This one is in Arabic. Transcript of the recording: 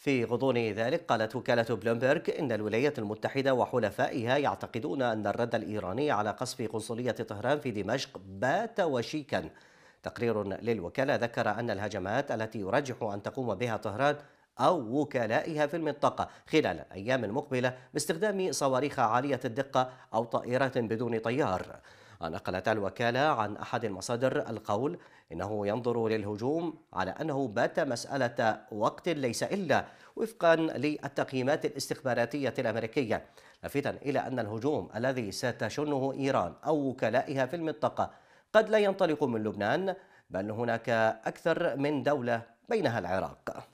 في غضون ذلك قالت وكالة بلومبرغ إن الولايات المتحدة وحلفائها يعتقدون أن الرد الإيراني على قصف قنصلية طهران في دمشق بات وشيكا تقرير للوكالة ذكر أن الهجمات التي يرجح أن تقوم بها طهران أو وكلائها في المنطقة خلال الأيام المقبلة باستخدام صواريخ عالية الدقة أو طائرات بدون طيار نقلت الوكالة عن أحد المصادر القول إنه ينظر للهجوم على أنه بات مسألة وقت ليس إلا وفقا للتقييمات الاستخباراتية الأمريكية لافتا إلى أن الهجوم الذي ستشنه إيران أو وكلائها في المنطقة قد لا ينطلق من لبنان بل هناك أكثر من دولة بينها العراق